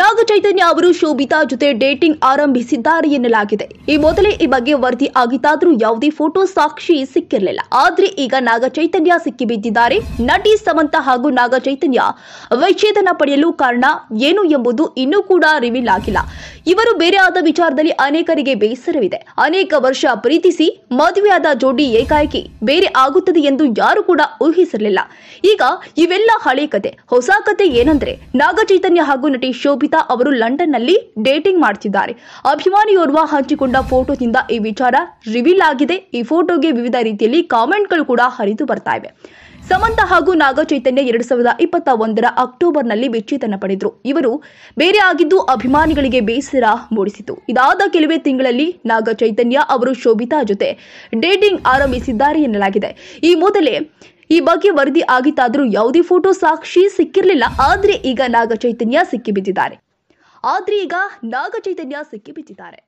ನಾಗ ಚೈತನ್ಯ ಅವರು ಶೋಭಿತಾ ಜೊತೆ ಡೇಟಿಂಗ್ ಆರಂಭಿಸಿದ್ದಾರೆ ಎನ್ನಲಾಗಿದೆ ಈ ಮೊದಲೇ ಈ ಬಗ್ಗೆ ವರದಿ ಆಗಿತ್ತಾದರೂ ಯಾವುದೇ ಫೋಟೋ ಸಾಕ್ಷಿ ಸಿಕ್ಕಿರಲಿಲ್ಲ ಆದ್ರೆ ಈಗ ನಾಗ ಚೈತನ್ಯ ಸಿಕ್ಕಿಬಿದ್ದಿದ್ದಾರೆ ನಟಿ ಸಮಂತ ಹಾಗೂ ನಾಗ ಚೈತನ್ಯ ವಿಚ್ಛೇದನ ಪಡೆಯಲು ಕಾರಣ ಏನು ಎಂಬುದು ಇನ್ನೂ ಕೂಡ ರಿವೀಲ್ ಆಗಿಲ್ಲ ಇವರು ಬೇರೆ ಆದ ವಿಚಾರದಲ್ಲಿ ಅನೇಕರಿಗೆ ಬೇಸರವಿದೆ ಅನೇಕ ವರ್ಷ ಪ್ರೀತಿಸಿ ಮದುವೆಯಾದ ಜೋಡಿ ಏಕಾಏಕಿ ಬೇರೆ ಆಗುತ್ತದೆ ಎಂದು ಯಾರು ಕೂಡ ಊಹಿಸಿರಲಿಲ್ಲ ಈಗ ಇವೆಲ್ಲ ಹಳೆ ಕತೆ ಹೊಸ ಕತೆ ಏನಂದ್ರೆ ನಾಗಚೈತನ್ಯ ಹಾಗೂ ನಟಿ ಶೋಭಿತಾ ಅವರು ಲಂಡನ್ ನಲ್ಲಿ ಡೇಟಿಂಗ್ ಮಾಡ್ತಿದ್ದಾರೆ ಅಭಿಮಾನಿಯೋರ್ವ ಹಂಚಿಕೊಂಡ ಫೋಟೋದಿಂದ ಈ ವಿಚಾರ ರಿವೀಲ್ ಆಗಿದೆ ಈ ಫೋಟೋಗೆ ವಿವಿಧ ರೀತಿಯಲ್ಲಿ ಕಾಮೆಂಟ್ಗಳು ಕೂಡ ಹರಿದು ಬರ್ತಾ ಇವೆ ಸಮಂತ ಹಾಗೂ ನಾಗಚೈತನ್ಯ ಎರಡು ಸಾವಿರದ ಇಪ್ಪತ್ತ ಒಂದರ ಅಕ್ಟೋಬರ್ನಲ್ಲಿ ವಿಚ್ಛೇದನ ಪಡೆದರು ಇವರು ಬೇರೆ ಆಗಿದ್ದು ಅಭಿಮಾನಿಗಳಿಗೆ ಬೇಸರ ಮೂಡಿಸಿತು ಇದಾದ ಕೆಲವೇ ತಿಂಗಳಲ್ಲಿ ನಾಗಚೈತನ್ಯ ಅವರು ಶೋಭಿತಾ ಜೊತೆ ಡೇಟಿಂಗ್ ಆರಂಭಿಸಿದ್ದಾರೆ ಎನ್ನಲಾಗಿದೆ ಈ ಮೊದಲೇ ಈ ಬಗ್ಗೆ ವರದಿ ಆಗಿತ್ತಾದರೂ ಯಾವುದೇ ಫೋಟೋ ಸಾಕ್ಷಿ ಸಿಕ್ಕಿರಲಿಲ್ಲ ಆದರೆ ಈಗ ನಾಗಚೈತನ್ಯ ಸಿಕ್ಕಿಬಿದ್ದಿದ್ದಾರೆ ಆದರೆ ಈಗ ನಾಗಚೈತನ್ಯ ಸಿಕ್ಕಿಬಿದ್ದಿದ್ದಾರೆ